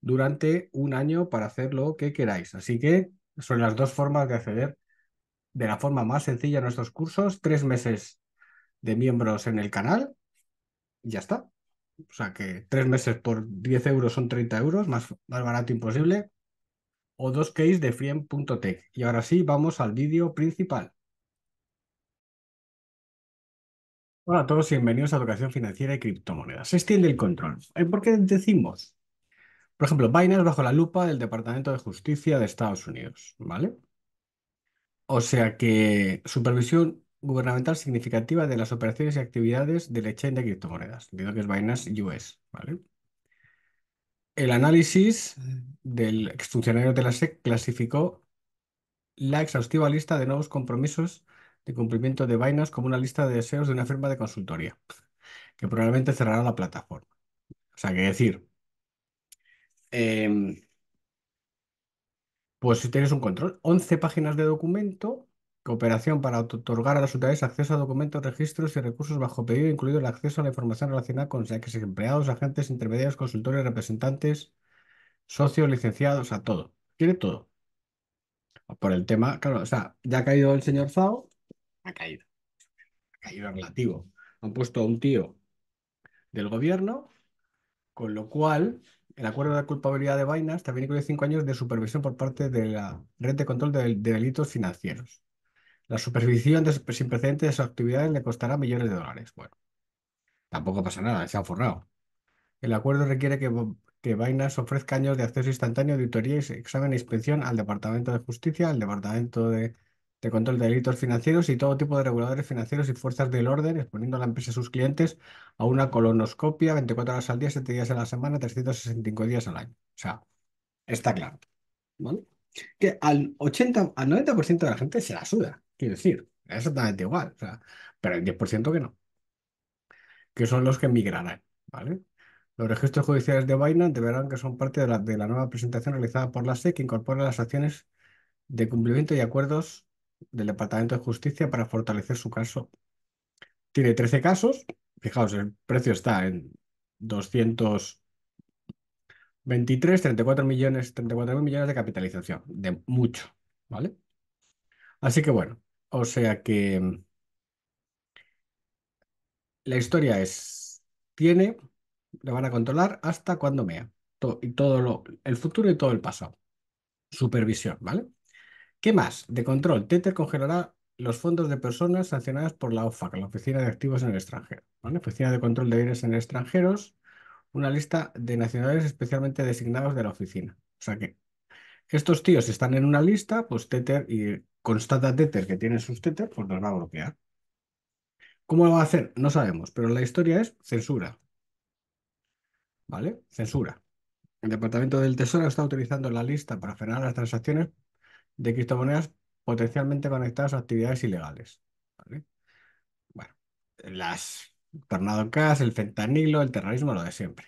durante un año para hacer lo que queráis. Así que son las dos formas de acceder de la forma más sencilla a nuestros cursos, tres meses de miembros en el canal y ya está. O sea que tres meses por 10 euros son 30 euros, más, barato imposible. O dos case de friem.tech. Y ahora sí, vamos al vídeo principal. Hola a todos y bienvenidos a Educación Financiera y Criptomonedas. Se extiende el control. ¿Por qué decimos por ejemplo, Binance bajo la lupa del Departamento de Justicia de Estados Unidos, ¿vale? O sea que supervisión gubernamental significativa de las operaciones y actividades del exchange de criptomonedas. Digo que es Binance US, ¿vale? El análisis del exfuncionario de la SEC clasificó la exhaustiva lista de nuevos compromisos de cumplimiento de Binance como una lista de deseos de una firma de consultoría, que probablemente cerrará la plataforma. O sea, que decir, Em, pues si tienes un control. 11 páginas de documento, cooperación para otorgar a las unidades acceso a documentos, registros y recursos bajo pedido, incluido el acceso a la información relacionada con empleados, agentes, intermediarios, consultores, representantes, socios, licenciados, a todo. Quiere todo. Por el tema, claro, o sea, ya ha caído el señor Zao, ha caído. Ha caído relativo. Han puesto a un tío del gobierno, con lo cual el acuerdo de culpabilidad de Vainas también incluye cinco años de supervisión por parte de la Red de Control de, Delitos Financieros. La supervisión de, sin precedentes de sus actividades le costará millones de dólares. Bueno, tampoco pasa nada, se han forrado. El acuerdo requiere que, que ofrezca años de acceso instantáneo, auditoría, examen e inspección al Departamento de Justicia, al Departamento de de control de delitos financieros y todo tipo de reguladores financieros y fuerzas del orden, exponiendo a la empresa y sus clientes a una colonoscopia 24 horas al día, 7 días a la semana, 365 días al año. O sea, está claro. ¿Vale? Que al 80, al 90% de la gente se la suda, quiero decir, es exactamente igual, o sea, pero el 10% que no, que son los que migrarán, ¿vale? Los registros judiciales de Binance verán que son parte de la, de la nueva presentación realizada por la SEC que incorpora las acciones de cumplimiento y acuerdos del Departamento de Justicia para fortalecer su caso. Tiene 13 casos. Fijaos, el precio está en 223, 34 millones, 34 mil millones de capitalización. De mucho, ¿vale? Así que bueno, o sea que mm, la historia es, tiene, le van a controlar hasta cuando mea. Todo, y todo lo, el futuro y todo el pasado. Supervisión, ¿vale? ¿Qué más? De control, Tether congelará los fondos de personas sancionadas por la OFAC, la Oficina de Activos en el Extranjero. Oficina de Control de Bienes en Extranjeros, una lista de nacionales especialmente designados de la oficina. O sea que estos tíos están en una lista, pues Tether y constata Tether que tiene sus Tether, pues los va a bloquear. ¿Cómo lo va a hacer? No sabemos, pero la historia es censura. ¿Vale? Censura. El Departamento del Tesoro está utilizando la lista para frenar las transacciones de criptomonedas potencialmente conectadas a actividades ilegales. Bueno, las Tornado Cash, el fentanilo, el terrorismo, lo de siempre.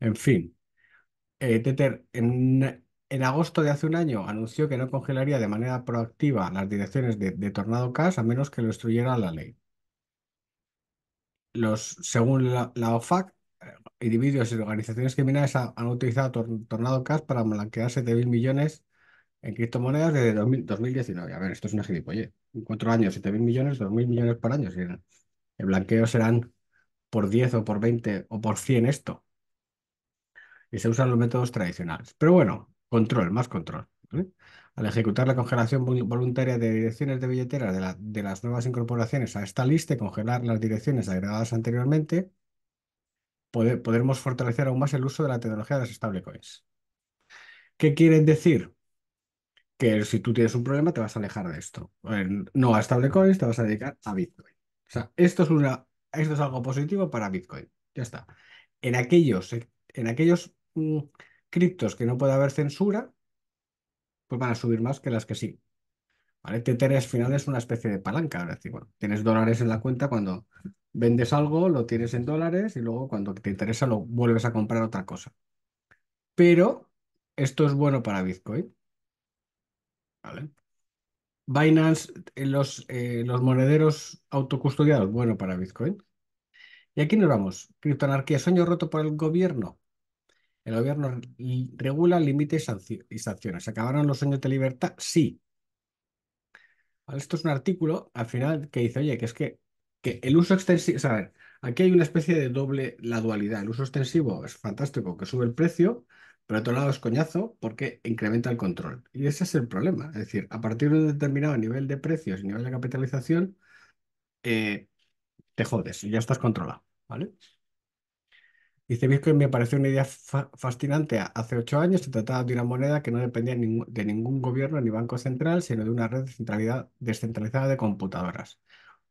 En fin, Teter eh, Tether en, agosto de hace un año anunció que no congelaría de manera proactiva las direcciones de, de Tornado Cash a menos que lo instruyera la ley. Los, según la OFAC, individuos y organizaciones criminales han, utilizado Tornado Cash para blanquear 7.000 millones en criptomonedas desde 2019. A ver, esto es una gilipollez. En cuatro años, 7.000 millones, 2.000 millones por año. el, blanqueo serán por 10 o por 20 o por 100 esto. Y se usan los métodos tradicionales. Pero bueno, control, más control. Al ejecutar la congelación voluntaria de direcciones de billetera de, de las nuevas incorporaciones a esta lista y congelar las direcciones agregadas anteriormente, Podemos podremos fortalecer aún más el uso de la tecnología de las stablecoins. ¿Qué quieren decir? Que si tú tienes un problema te vas a alejar de esto. No a stablecoins, te vas a dedicar a Bitcoin. O sea, esto es, una, esto es algo positivo para Bitcoin. Ya está. En aquellos, eh, en aquellos mm, criptos que no puede haber censura, pues van a subir más que las que sí. ¿vale? al final es una especie de palanca, tienes dólares en la cuenta cuando vendes algo, lo tienes en dólares y luego cuando te interesa lo vuelves a comprar otra cosa. Pero esto es bueno para Bitcoin. ¿Vale? Binance, eh, los, eh, los monederos autocustodiados, bueno para Bitcoin. Y aquí nos vamos. Criptoanarquía, sueño roto por el gobierno. El gobierno regula, límites y, sanciones. y ¿Se acabaron los sueños de libertad? Sí. Esto es un artículo al final que dice, oye, que es que, que el uso extensivo, o aquí hay una especie de doble, la dualidad. El uso extensivo es fantástico, que sube el precio, pero otro lado es coñazo porque incrementa el control. Y ese es el problema. Es decir, a partir de un determinado nivel de precios y nivel de capitalización, eh, te jodes y ya estás controlado. ¿Vale? Dice, este Bitcoin me pareció una idea fascinante. Hace ocho años se trataba de una moneda que no dependía de ningún gobierno ni banco central, sino de una red descentralizada, descentralizada de computadoras.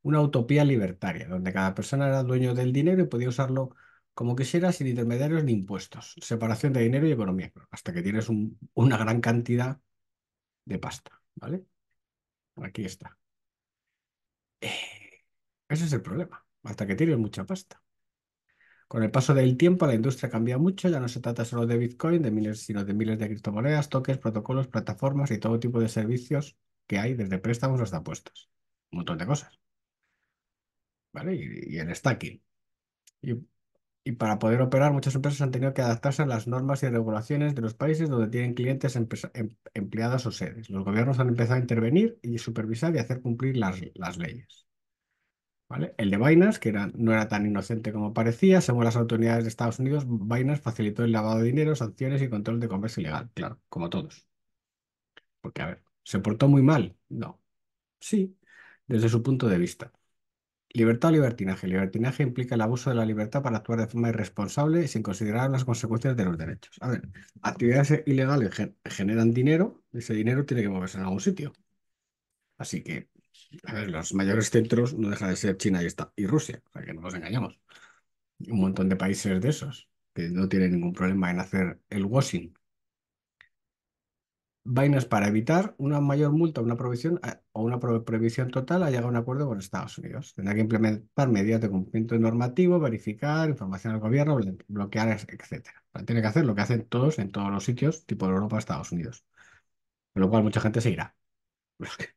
Una utopía libertaria, donde cada persona era dueño del dinero y podía usarlo como quisiera, sin intermediarios ni impuestos. Separación de dinero y economía, hasta que tienes una gran cantidad de pasta. ¿Vale? Aquí está. Eh, ese es el problema, hasta que tienes mucha pasta. Con el paso del tiempo, la industria cambia mucho, ya no se trata solo de Bitcoin, de sino de miles de criptomonedas, toques, protocolos, plataformas y todo tipo de servicios que hay, desde préstamos hasta apuestas. Un montón de cosas. ¿Vale? Y, en el stacking. Y, para poder operar, muchas empresas han tenido que adaptarse a las normas y regulaciones de los países donde tienen clientes, em-, empleadas o sedes. Los gobiernos han empezado a intervenir y supervisar y hacer cumplir las leyes. El de Binance, que era, no era tan inocente como parecía, según las autoridades de Estados Unidos, Binance facilitó el lavado de dinero, sanciones y control de comercio ilegal, claro, como todos. Porque, a ver, ¿se portó muy mal? No. Sí, desde su punto de vista. Libertad o libertinaje. libertinaje implica el abuso de la libertad para actuar de forma irresponsable y sin considerar las consecuencias de los derechos. A ver, actividades ilegales generan dinero, ese dinero tiene que moverse en algún sitio. Así que a ver, los mayores centros no deja de ser China y, está, y Rusia, o sea que no nos engañemos. Un montón de países de esos que no tienen ningún problema en hacer el washing. Vainas para evitar una mayor multa una prohibición, eh, o una prohibición total ha llegado a un acuerdo con Estados Unidos. Tendrá que implementar medidas de cumplimiento normativo, verificar información al gobierno, bloquear, etc. Tiene que hacer lo que hacen todos en todos los sitios, tipo Europa, Estados Unidos. Con lo cual mucha gente seguirá irá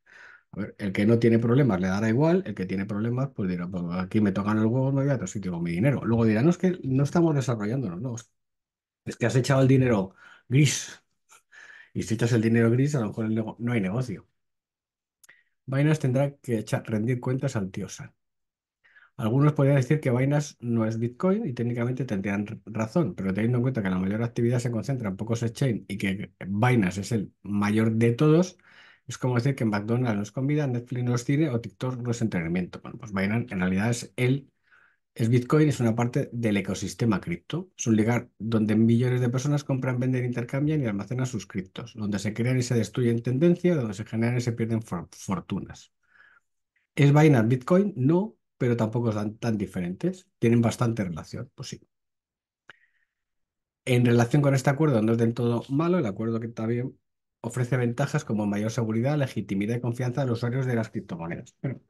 el que no tiene problemas le dará igual, el que tiene problemas, pues dirá, pues aquí me tocan el huevo, me voy a otro sitio con mi dinero. Luego dirán, no, es que no estamos desarrollándonos, no. Es que has echado el dinero gris. Y si echas el dinero gris, a lo mejor no hay negocio. Vainas tendrá que echar, rendir cuentas al Tiosan. Algunos podrían decir que Vainas no es Bitcoin y técnicamente tendrían razón, pero teniendo en cuenta que la mayor actividad se concentra en pocos exchange y que vainas es el mayor de todos, es como decir que en McDonald's nos comida, Netflix es cine o TikTok no es entretenimiento. Bueno, pues Binance en realidad es él. es Bitcoin, es una parte del ecosistema cripto. Es un lugar donde millones de personas compran, venden, intercambian y almacenan sus criptos, donde se crean y se destruyen tendencias, donde se generan y se pierden fortunas. ¿Es Binance Bitcoin? No, pero tampoco son tan diferentes. Tienen bastante relación, pues sí. En relación con este acuerdo, no es del todo malo, el acuerdo que está bien, ofrece ventajas como mayor seguridad, legitimidad y confianza a los usuarios de las criptomonedas. Pero,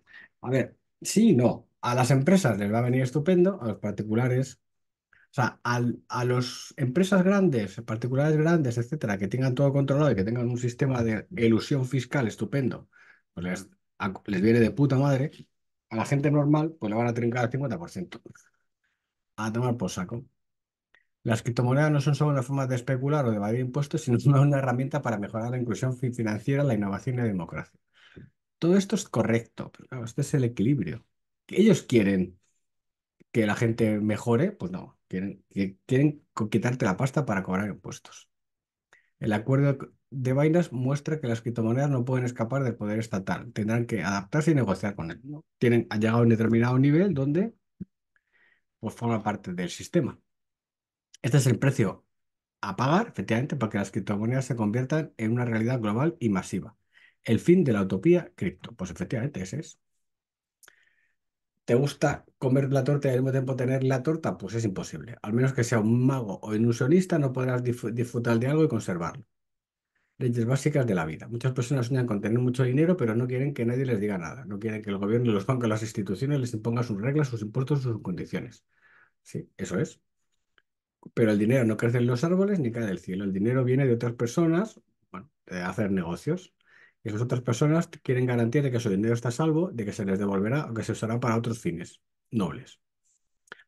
a ver, sí y no. A las empresas les va a venir estupendo, a los particulares, o sea, a las empresas grandes, particulares grandes, etcétera, que tengan todo controlado y que tengan un sistema de ilusión fiscal estupendo, pues les, les viene de puta madre. A la gente normal, pues le van a trincar el 50%. A tomar por saco. Las criptomonedas no son solo una forma de especular o de evadir impuestos, sino una, una herramienta para mejorar la inclusión financiera, la innovación y la democracia. Todo esto es correcto, pero este es el equilibrio. Ellos quieren que la gente mejore, pues no, quieren, quieren quitarte la pasta para cobrar impuestos. El acuerdo de vainas muestra que las criptomonedas no pueden escapar del poder estatal, tendrán que adaptarse y negociar con él. ¿no? Tienen, llegado a un determinado nivel donde pues, forma parte del sistema. Este es el precio a pagar, efectivamente, para que las criptomonedas se conviertan en una realidad global y masiva. El fin de la utopía cripto. Pues efectivamente, ese es. ¿Te gusta comer la torta y al mismo tiempo tener la torta? Pues es imposible. Al menos que sea un mago o ilusionista, no podrás disfrutar de algo y conservarlo. Leyes básicas de la vida. Muchas personas sueñan con tener mucho dinero, pero no quieren que nadie les diga nada. No quieren que el gobierno, los bancos, las instituciones les impongan sus reglas, sus impuestos, sus condiciones. Sí, eso es pero el dinero no crece en los árboles ni cae del cielo. El dinero viene de otras personas, bueno, de hacer negocios. Y esas otras personas quieren garantía de que su dinero está salvo, de que se les devolverá o que se usará para otros fines nobles.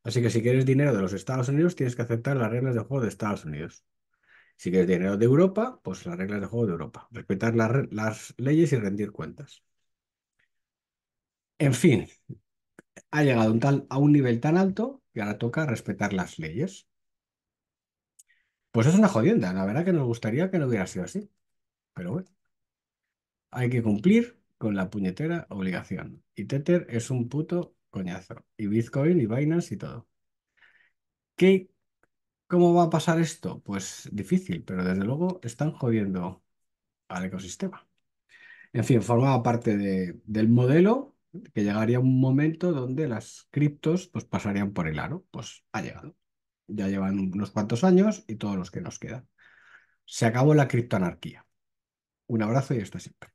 Así que si quieres dinero de los Estados Unidos, tienes que aceptar las reglas de juego de Estados Unidos. Si quieres dinero de Europa, pues las reglas de juego de Europa. Respetar las leyes y rendir cuentas. En fin, ha llegado un tal, a un nivel tan alto que ahora toca respetar las leyes. Pues es una jodienda, la verdad que nos gustaría que no hubiera sido así. Pero bueno, hay que cumplir con la puñetera obligación. Y Tether es un puto coñazo. Y Bitcoin y Binance y todo. ¿Qué, cómo va a pasar esto? Pues difícil, pero desde luego están jodiendo al ecosistema. En fin, formaba parte del modelo que llegaría un momento donde las criptos pues, pasarían por el aro. Pues ha llegado ya llevan unos cuantos años y todos los que nos quedan. Se acabó la criptoanarquía. Un abrazo y hasta siempre.